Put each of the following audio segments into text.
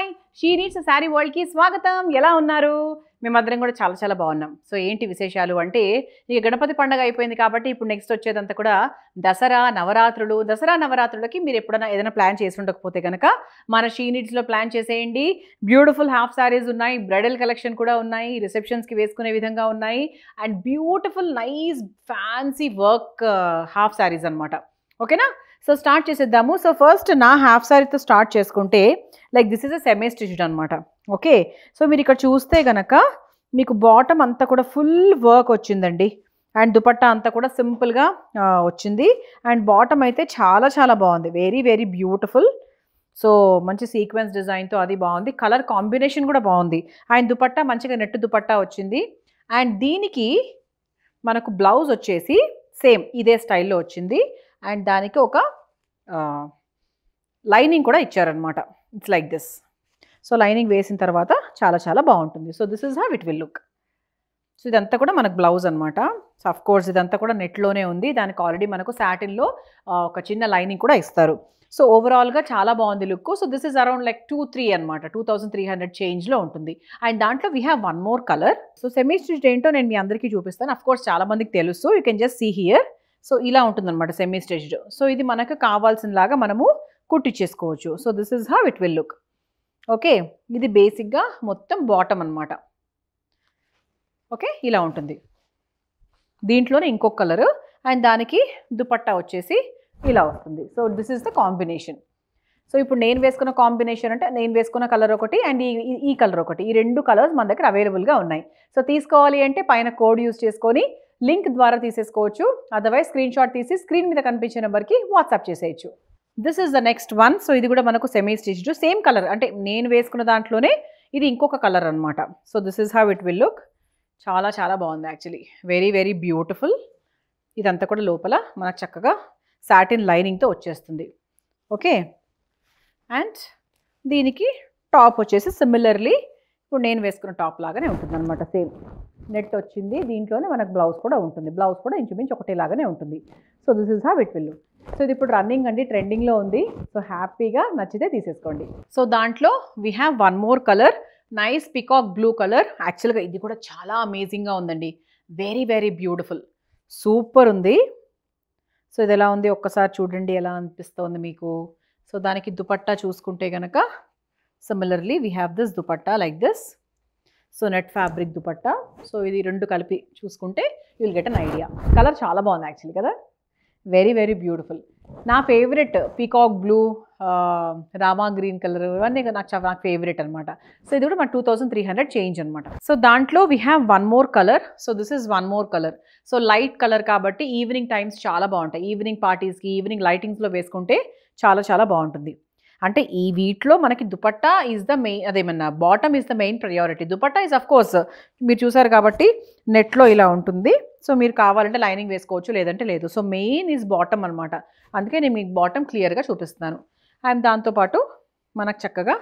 hi she needs saree వరల్డ్కి స్వాగతం ఎలా ఉన్నారు మేమందరం కూడా చాలా చాలా బాగున్నాం సో ఏంటి విశేషాలు అంటే ఇక గణపతి పండగ అయిపోయింది కాబట్టి ఇప్పుడు నెక్స్ట్ వచ్చేదంతా కూడా దసరా నవరాత్రులు దసరా నవరాత్రులకి మీరు ఎప్పుడైనా ఏదైనా ప్లాన్ చేసి ఉండకపోతే కనుక మన నీడ్స్లో ప్లాన్ చేసేయండి బ్యూటిఫుల్ హాఫ్ శారీస్ ఉన్నాయి బ్రైడల్ కలెక్షన్ కూడా ఉన్నాయి రిసెప్షన్స్కి వేసుకునే విధంగా ఉన్నాయి and beautiful nice fancy work half saris అనమాట ఓకేనా సో స్టార్ట్ చేసేద్దాము సో ఫస్ట్ నా హాఫ్ సారీతో స్టార్ట్ చేసుకుంటే like this is a semi stitched అనమాట ఓకే సో మీరు ఇక్కడ చూస్తే కనుక మీకు బాటమ్ అంతా కూడా ఫుల్ వర్క్ వచ్చిందండి అండ్ దుపట్టా అంతా కూడా సింపుల్గా వచ్చింది అండ్ బాటమ్ అయితే చాలా చాలా బాగుంది వెరీ వెరీ బ్యూటిఫుల్ సో మంచి సీక్వెన్స్ డిజైన్తో అది బాగుంది కలర్ కాంబినేషన్ కూడా బాగుంది అండ్ దుపట్టా మంచిగా నెట్ దుపట్టా వచ్చింది అండ్ దీనికి మనకు బ్లౌజ్ వచ్చేసి సేమ్ ఇదే స్టైల్లో వచ్చింది అండ్ దానికి ఒక లైనింగ్ కూడా ఇచ్చారనమాట it's like this so lining వేసిన తర్వాత చాలా చాలా బాగుంటుంది so this is how it will look so ఇదంతా కూడా మనకు బ్లౌజ్ అనమాట సో అఫ్ కోర్స్ ఇదంతా కూడా నెట్లోనే ఉంది దానికి ఆల్రెడీ మనకు సాటిన్లో ఒక చిన్న లైనింగ్ కూడా ఇస్తారు సో ఓవరాల్గా చాలా బాగుంది look so this is around like two three అనమాట టూ థౌసండ్ త్రీ హండ్రెడ్ చేంజ్లో ఉంటుంది అండ్ దాంట్లో we have one more colour so semi stitch ఏంటో నేను మీ అందరికీ చూపిస్తాను అఫ్ కోర్స్ చాలామందికి తెలుసు you can just see here so ఇలా ఉంటుంది అనమాట సెమీ స్టేజ్డ్ సో ఇది మనకు కావాల్సినలాగా మనము కుట్టిచ్చేసుకోవచ్చు so this is how it will look okay ఇది బేసిక్గా మొత్తం బాటమ్ అనమాట ఓకే ఇలా ఉంటుంది దీంట్లోనే ఇంకొక కలరు అండ్ దానికి దుపట్టా వచ్చేసి ఇలా వస్తుంది so this is the combination so ఇప్పుడు నేను వేసుకున్న కాంబినేషన్ అంటే నేను వేసుకున్న కలర్ ఒకటి అండ్ ఈ ఈ కలర్ ఒకటి ఈ రెండు కలర్స్ మన దగ్గర అవైలబుల్గా ఉన్నాయి సో తీసుకోవాలి అంటే పైన కోడ్ యూస్ చేసుకొని లింక్ ద్వారా తీసేసుకోవచ్చు అదర్వైజ్ స్క్రీన్ షాట్ తీసి స్క్రీన్ మీద కనిపించే నెంబర్కి వాట్సాప్ చేసేయచ్చు this is the next one so ఇది కూడా మనకు సెమీ స్టిచ్డ్ సేమ్ కలర్ అంటే నేను వేసుకున్న దాంట్లోనే ఇది ఇంకొక కలర్ అనమాట so this is how it will look చాలా చాలా బాగుంది యాక్చువల్లీ వెరీ వెరీ బ్యూటిఫుల్ ఇదంతా కూడా లోపల మనకు చక్కగా సాటిన్ లైనింగ్తో వచ్చేస్తుంది ఓకే అండ్ దీనికి టాప్ వచ్చేసి సిమిలర్లీ ఇప్పుడు నేను వేసుకున్న టాప్ లాగానే ఉంటుంది అనమాట సేమ్ నెట్ వచ్చింది దీంట్లోనే మనకు బ్లౌజ్ కూడా ఉంటుంది బ్లౌజ్ కూడా ఇంచుమించు ఒకటేలాగానే ఉంటుంది so this is how it will so ఇది ఇప్పుడు రన్నింగ్ అండి ట్రెండింగ్లో ఉంది సో హ్యాపీగా నచ్చితే తీసేసుకోండి సో దాంట్లో we have one more colour nice peacock blue colour యాక్చువల్గా ఇది కూడా చాలా అమేజింగ్గా ఉందండి వెరీ వెరీ బ్యూటిఫుల్ సూపర్ ఉంది సో ఇది ఎలా ఉంది ఒక్కసారి చూడండి ఎలా అనిపిస్తుంది మీకు సో దానికి దుపట్టా చూసుకుంటే కనుక similarly we have this dupatta like this so net fabric dupatta so ఇది రెండు కలిపి చూసుకుంటే you will get an idea colour చాలా బాగుంది యాక్చువల్లీ కదా వెరీ వెరీ బ్యూటిఫుల్ నా favourite peacock blue Rama green colour ఇవన్నీ నాకు నాకు ఫేవరెట్ అనమాట సో ఇది కూడా మన two thousand three hundred change అనమాట సో దాంట్లో we have one more colour so this is one more colour so light colour కాబట్టి ఈవినింగ్ టైమ్స్ చాలా బాగుంటాయి ఈవినింగ్ పార్టీస్కి ఈవినింగ్ లైటింగ్స్లో వేసుకుంటే చాలా చాలా బాగుంటుంది అంటే ఈ వీటిలో మనకి దుపట్టా ఈజ్ ద మెయిన్ అదేమన్నా bottom is the main priority dupatta is of course మీరు చూసారు కాబట్టి నెట్లో ఇలా ఉంటుంది సో మీరు కావాలంటే లైనింగ్ వేసుకోవచ్చు లేదంటే లేదు సో మెయిన్ ఈజ్ బాటమ్ అనమాట అందుకే నేను మీకు బాటమ్ క్లియర్గా చూపిస్తున్నాను అండ్ దాంతోపాటు మనకు చక్కగా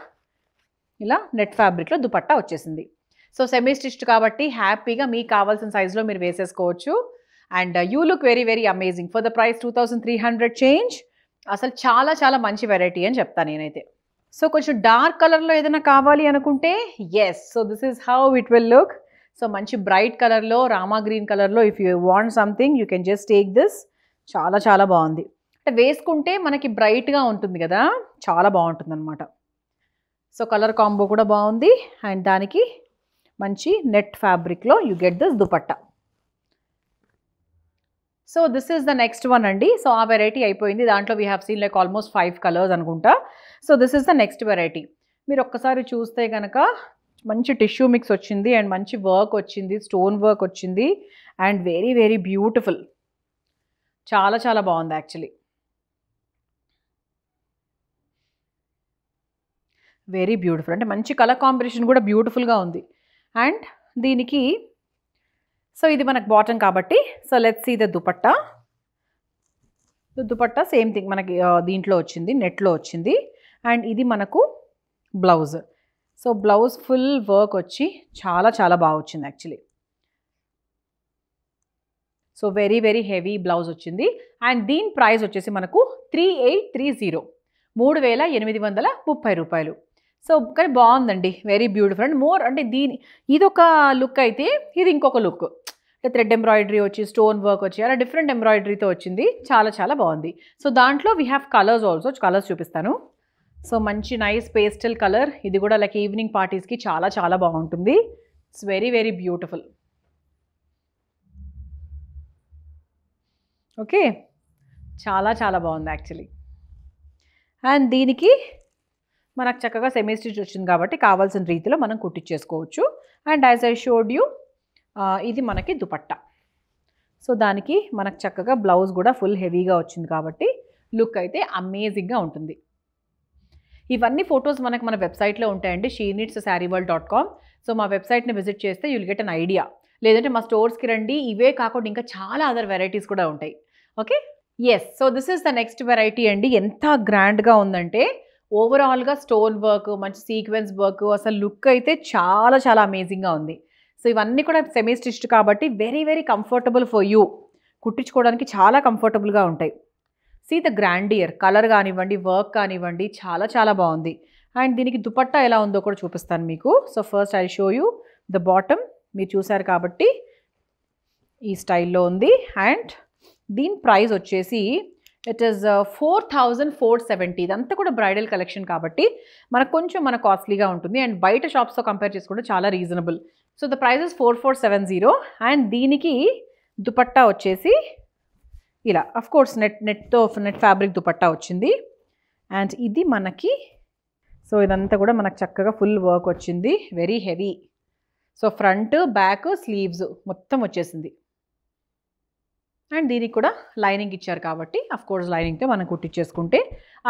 ఇలా నెట్ ఫ్యాబ్రిక్లో దుపట్టా వచ్చేసింది సో సెమీ స్టిచ్డ్ కాబట్టి హ్యాపీగా మీకు కావాల్సిన సైజులో మీరు వేసేసుకోవచ్చు and you look very very amazing for the price two thousand three hundred change అసలు చాలా చాలా మంచి వెరైటీ అని చెప్తాను నేనైతే సో కొంచెం డార్క్ కలర్లో ఏదైనా కావాలి అనుకుంటే yes so this is how it will look so మంచి బ్రైట్ కలర్లో రామా గ్రీన్ కలర్లో if you want something you can just take this చాలా చాలా బాగుంది అంటే వేసుకుంటే మనకి బ్రైట్గా ఉంటుంది కదా చాలా బాగుంటుంది అనమాట సో కలర్ కాంబో కూడా బాగుంది అండ్ దానికి మంచి నెట్ ఫ్యాబ్రిక్లో you get this dupatta so this is the next one అండి సో ఆ వెరైటీ అయిపోయింది దాంట్లో we have seen like almost five colours అనుకుంటా so this is the next variety మీరు ఒక్కసారి చూస్తే కనుక మంచి టిష్యూ మిక్స్ వచ్చింది అండ్ మంచి వర్క్ వచ్చింది స్టోన్ వర్క్ వచ్చింది అండ్ వెరీ వెరీ బ్యూటిఫుల్ చాలా చాలా బాగుంది యాక్చువల్లీ వెరీ బ్యూటిఫుల్ అంటే మంచి కలర్ కాంబినేషన్ కూడా బ్యూటిఫుల్గా ఉంది అండ్ దీనికి సో ఇది మనకు బాటమ్ కాబట్టి so let's see the dupatta dupatta same thing మనకి uh, దీంట్లో వచ్చింది నెట్లో వచ్చింది అండ్ ఇది మనకు blouse so blouse full work వచ్చి చాలా చాలా బాగా వచ్చింది actually so very very heavy blouse వచ్చింది అండ్ దీని ప్రైస్ వచ్చేసి మనకు త్రీ ఎయిట్ త్రీ జీరో మూడు వేల ఎనిమిది వందల ముప్పై రూపాయలు సో కానీ బాగుందండి వెరీ బ్యూటిఫుల్ అండ్ మోర్ అంటే దీని ఇది ఒక లుక్ అయితే ఇది ఇంకొక లుక్ అంటే థ్రెడ్ ఎంబ్రాయిడరీ వచ్చి స్టోన్ వర్క్ వచ్చి అలా డిఫరెంట్ ఎంబ్రాయిడరీతో వచ్చింది చాలా చాలా బాగుంది సో దాంట్లో we have colours also colours చూపిస్తాను సో మంచి నైస్ పేస్టల్ కలర్ ఇది కూడా లైక్ ఈవినింగ్ పార్టీస్కి చాలా చాలా బాగుంటుంది it's very very beautiful okay చాలా చాలా బాగుంది యాక్చువల్లీ అండ్ దీనికి మనకు చక్కగా సెమీ స్టిచ్ వచ్చింది కాబట్టి కావాల్సిన రీతిలో మనం కుట్టించేసుకోవచ్చు and as I showed you ఇది మనకి దుపట్టా సో దానికి మనకు చక్కగా బ్లౌజ్ కూడా ఫుల్ హెవీగా వచ్చింది కాబట్టి లుక్ అయితే అమేజింగ్గా ఉంటుంది ఇవన్నీ ఫొటోస్ మనకు మన వెబ్సైట్లో ఉంటాయండి she needs saree world dot com so మా వెబ్సైట్ని విజిట్ చేస్తే యుల్ గెట్ అన్ ఐడియా లేదంటే మా స్టోర్స్కి రండి ఇవే కాకుండా ఇంకా చాలా అదర్ వెరైటీస్ కూడా ఉంటాయి okay yes so this is the next variety అండి ఎంత గ్రాండ్గా ఉందంటే ఓవరాల్గా స్టోన్ వర్క్ మంచి సీక్వెన్స్ వర్క్ అసలు లుక్ అయితే చాలా చాలా అమేజింగ్గా ఉంది సో ఇవన్నీ కూడా సెమీ స్టిచ్డ్ కాబట్టి very very comfortable for you కుట్టించుకోవడానికి చాలా కంఫర్టబుల్గా ఉంటాయి సీ ద గ్రాండియర్ కలర్ కానివ్వండి వర్క్ కానివ్వండి చాలా చాలా బాగుంది అండ్ దీనికి దుపట్టా ఎలా ఉందో కూడా చూపిస్తాను మీకు so first I show you the bottom మీరు చూసారు కాబట్టి ఈ స్టైల్లో ఉంది అండ్ దీని ప్రైస్ వచ్చేసి it is four thousand four seventy ఇదంతా కూడా బ్రైడల్ కలెక్షన్ కాబట్టి మనకు కొంచెం మన కాస్ట్లీగా ఉంటుంది అండ్ బయట షాప్స్తో కంపేర్ చేసుకుంటే చాలా reasonable so the prices four four seven zero and దీనికి దుపట్టా వచ్చేసి ఇలా అఫ్ కోర్స్ నెట్ నెట్తో నెట్ ఫ్యాబ్రిక్ దుపట్టా వచ్చింది అండ్ ఇది మనకి సో ఇదంతా కూడా మనకు చక్కగా ఫుల్ వర్క్ వచ్చింది very heavy so front back sleeves మొత్తం వచ్చేసింది అండ్ దీనికి కూడా లైనింగ్ ఇచ్చారు కాబట్టి అఫ్ కోర్స్ లైనింగ్తో మనం కుట్టించేసుకుంటే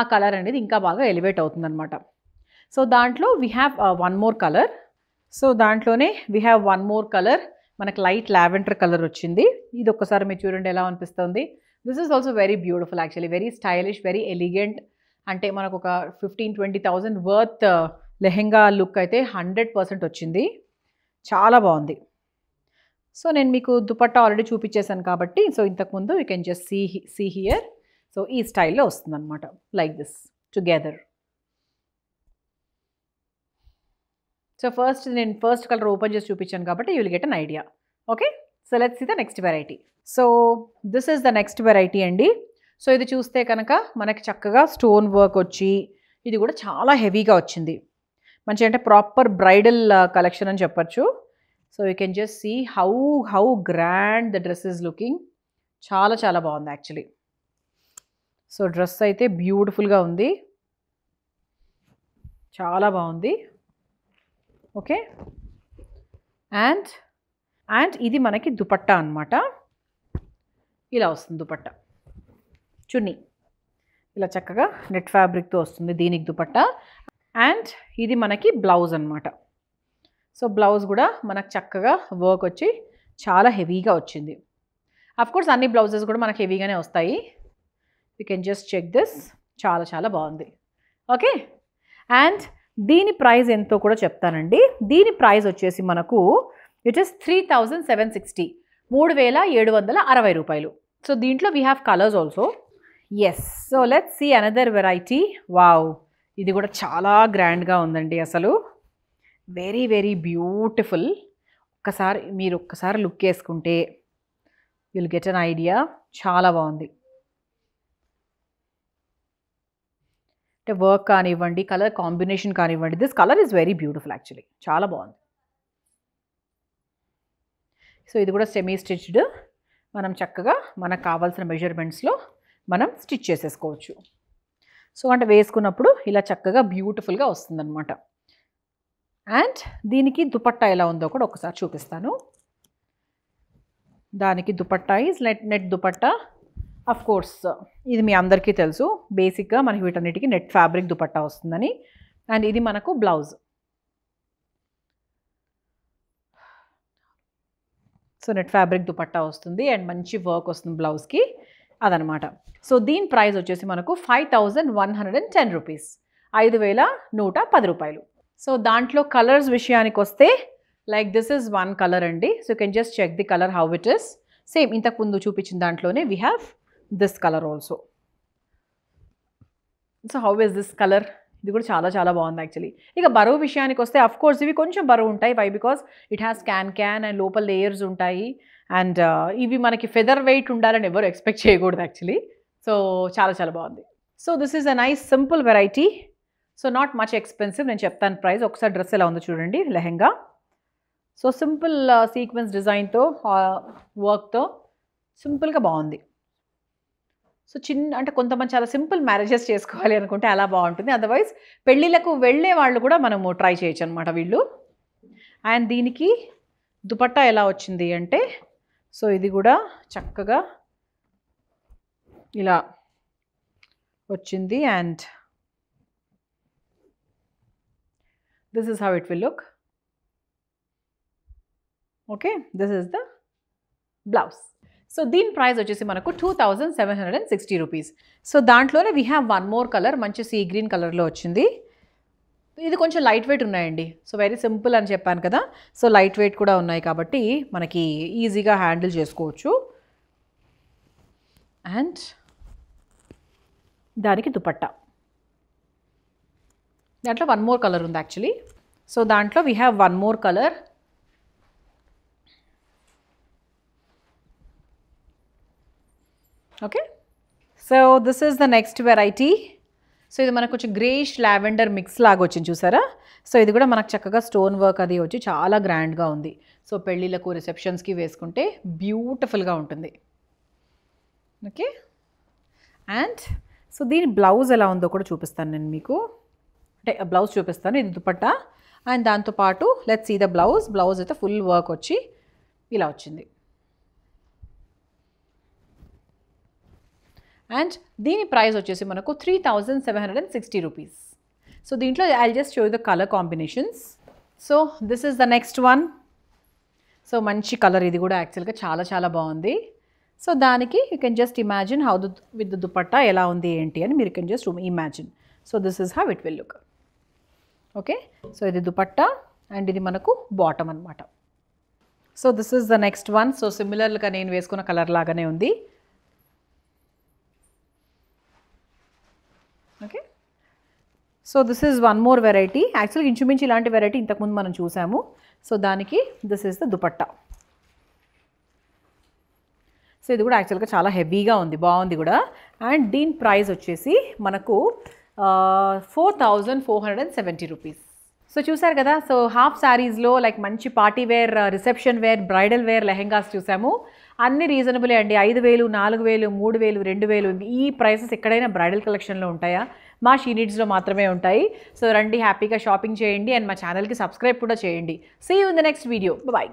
ఆ కలర్ అనేది ఇంకా బాగా ఎలివేట్ అవుతుందనమాట సో దాంట్లో we have one more colour so దాంట్లోనే we have one more colour మనకు లైట్ లావెండర్ కలర్ వచ్చింది ఇది ఒక్కసారి మీరు చూడండి ఎలా అనిపిస్తుంది this is also very beautiful actually very stylish very elegant అంటే మనకు ఒక fifteen twenty thousand worth lehenga look అయితే హండ్రెడ్ పర్సెంట్ వచ్చింది చాలా బాగుంది సో నేను మీకు దుపట్టా ఆల్రెడీ చూపించేశాను కాబట్టి సో ఇంతకుముందు you can just see see here so ఈ స్టైల్లో వస్తుందన్నమాట like this together so first నేను ఫస్ట్ కలర్ ఓపెన్ చేసి చూపించాను కాబట్టి you will get an idea okay so let's see the next variety so this is the next variety అండి సో ఇది చూస్తే కనుక మనకి చక్కగా స్టోన్ వర్క్ వచ్చి ఇది కూడా చాలా హెవీగా వచ్చింది మంచి అంటే ప్రాపర్ బ్రైడల్ కలెక్షన్ అని చెప్పచ్చు so you can just see how how grand the dress is looking చాలా చాలా బాగుంది యాక్చువల్లీ సో డ్రెస్ అయితే బ్యూటిఫుల్గా ఉంది చాలా బాగుంది ఓకే అండ్ అండ్ ఇది మనకి దుపట్టా అనమాట ఇలా వస్తుంది దుపట్ట చున్నీ ఇలా చక్కగా నెట్ ఫ్యాబ్రిక్తో వస్తుంది దీనికి దుపట్ట అండ్ ఇది మనకి బ్లౌజ్ అనమాట సో బ్లౌజ్ కూడా మనకు చక్కగా వర్క్ వచ్చి చాలా హెవీగా వచ్చింది కోర్స్ అన్ని బ్లౌజెస్ కూడా మనకు హెవీగానే వస్తాయి you can just check this చాలా చాలా బాగుంది ఓకే అండ్ దీని ప్రైస్ ఎంతో కూడా చెప్తానండి దీని ప్రైస్ వచ్చేసి మనకు it is three thousand seven sixty మూడు వేల ఏడు వందల అరవై రూపాయలు సో దీంట్లో we have colours also yes so let see another variety wow ఇది కూడా చాలా గ్రాండ్గా ఉందండి అసలు వెరీ వెరీ బ్యూటిఫుల్ ఒక్కసారి మీరు ఒక్కసారి లుక్ వేసుకుంటే యుల్ గెట్ అన్ ఐడియా చాలా బాగుంది అంటే వర్క్ కానివ్వండి కలర్ కాంబినేషన్ కానివ్వండి this colour is very beautiful actually చాలా బాగుంది సో ఇది కూడా సెమీ స్టిచ్డ్ మనం చక్కగా మనకు కావాల్సిన మెజర్మెంట్స్లో మనం స్టిచ్ చేసేసుకోవచ్చు సో అంటే వేసుకున్నప్పుడు ఇలా చక్కగా బ్యూటిఫుల్గా వస్తుందన్నమాట అండ్ దీనికి దుపట్టా ఎలా ఉందో కూడా ఒకసారి చూపిస్తాను దానికి dupatta is net net dupatta of course ఇది మీ అందరికీ తెలుసు బేసిక్గా మనకి వీటన్నిటికీ నెట్ ఫ్యాబ్రిక్ దుపట్టా వస్తుందని అండ్ ఇది మనకు blouse so net fabric dupatta వస్తుంది అండ్ మంచి వర్క్ వస్తుంది బ్లౌజ్కి అదనమాట సో దీని ప్రైస్ వచ్చేసి మనకు five thousand one hundred and ten rupees ఐదు వేల నూట పది రూపాయలు సో దాంట్లో కలర్స్ విషయానికి వస్తే like this is one colour అండి so you can just check the colour how it is same ఇంతకు ముందు చూపించిన దాంట్లోనే we have this colour also so how is this colour ఇది కూడా చాలా చాలా బాగుంది యాక్చువల్లీ ఇక బరువు విషయానికి వస్తే అఫ్ కోర్స్ ఇవి కొంచెం బరువు ఉంటాయి why because it has can can and లోపల లేయర్స్ ఉంటాయి అండ్ uh, ఇవి మనకి ఫెదర్ వెయిట్ ఉండాలని ఎవరు ఎక్స్పెక్ట్ చేయకూడదు యాక్చువల్లీ సో చాలా చాలా బాగుంది so this is a nice simple variety so not much expensive నేను చెప్తాను ప్రైస్ ఒకసారి డ్రెస్ ఎలా ఉందో చూడండి లెహెంగా సో సింపుల్ సీక్వెన్స్ డిజైన్తో వర్క్తో సింపుల్గా బాగుంది సో చిన్న అంటే కొంతమంది చాలా సింపుల్ మ్యారేజెస్ చేసుకోవాలి అనుకుంటే అలా బాగుంటుంది అదర్వైజ్ పెళ్ళిళ్ళకు వెళ్ళే వాళ్ళు కూడా మనము ట్రై చేయొచ్చు అనమాట వీళ్ళు అండ్ దీనికి దుపట్టా ఎలా వచ్చింది అంటే సో ఇది కూడా చక్కగా ఇలా వచ్చింది and this is how it will look okay this is the blouse so దీని ప్రైస్ వచ్చేసి మనకు two thousand seven hundred and sixty rupees so దాంట్లోనే we have one more colour మంచి సీ గ్రీన్ కలర్లో వచ్చింది ఇది కొంచెం లైట్ వెయిట్ ఉన్నాయండి సో వెరీ సింపుల్ అని చెప్పాను కదా సో లైట్ వెయిట్ కూడా ఉన్నాయి కాబట్టి మనకి ఈజీగా హ్యాండిల్ చేసుకోవచ్చు అండ్ దానికి దుపట్టా దాంట్లో వన్ మోర్ కలర్ ఉంది యాక్చువల్లీ సో దాంట్లో we have one more colour okay so this is the next variety so ఇది మనకు కొంచెం గ్రేష్ లావెండర్ మిక్స్ లాగా వచ్చింది చూసారా సో ఇది కూడా మనకు చక్కగా స్టోన్ వర్క్ అది వచ్చి చాలా గ్రాండ్గా ఉంది సో పెళ్ళిళ్ళకు రిసెప్షన్స్కి వేసుకుంటే బ్యూటిఫుల్గా ఉంటుంది ఓకే అండ్ సో దీని బ్లౌజ్ ఎలా ఉందో కూడా చూపిస్తాను నేను మీకు బ్లౌజ్ చూపిస్తాను ఇది దుపట్టా అండ్ దాంతోపాటు let see the blouse blouse అయితే ఫుల్ వర్క్ వచ్చి ఇలా వచ్చింది అండ్ దీని ప్రైస్ వచ్చేసి మనకు three thousand seven hundred and sixty rupees so దీంట్లో I just show the colour combinations so this is the next one so మంచి కలర్ ఇది కూడా యాక్చువల్గా చాలా చాలా బాగుంది సో దానికి you can just imagine how the with dupatta ఎలా ఉంది ఏంటి అని మీరు can just imagine so this is how it will look okay so ఇది దుపట్టా అండ్ ఇది మనకు బాటమ్ అనమాట so this is the next one so సిమిలర్గా నేను వేసుకున్న కలర్ లాగానే ఉంది okay so this is one more variety యాక్చువల్గా ఇంచుమించు ఇలాంటి వెరైటీ ఇంతకుముందు మనం చూసాము సో దానికి this is the dupatta so ఇది కూడా యాక్చువల్గా చాలా హెవీగా ఉంది బాగుంది కూడా అండ్ దీని ప్రైస్ వచ్చేసి మనకు four thousand four hundred and seventy rupees so చూసారు కదా సో హాఫ్ శారీస్లో లైక్ మంచి party wear reception wear bridal wear lehengas చూసాము అన్ని రీజనబులే అండి ఐదు వేలు నాలుగు వేలు మూడు వేలు రెండు వేలు ఈ ప్రైసెస్ ఎక్కడైనా బ్రైడల్ కలెక్షన్లో ఉంటాయా మా షీనిడ్స్లో మాత్రమే ఉంటాయి సో రండి హ్యాపీగా షాపింగ్ చేయండి అండ్ మా ఛానల్కి సబ్స్క్రైబ్ కూడా చేయండి see you in the next video bye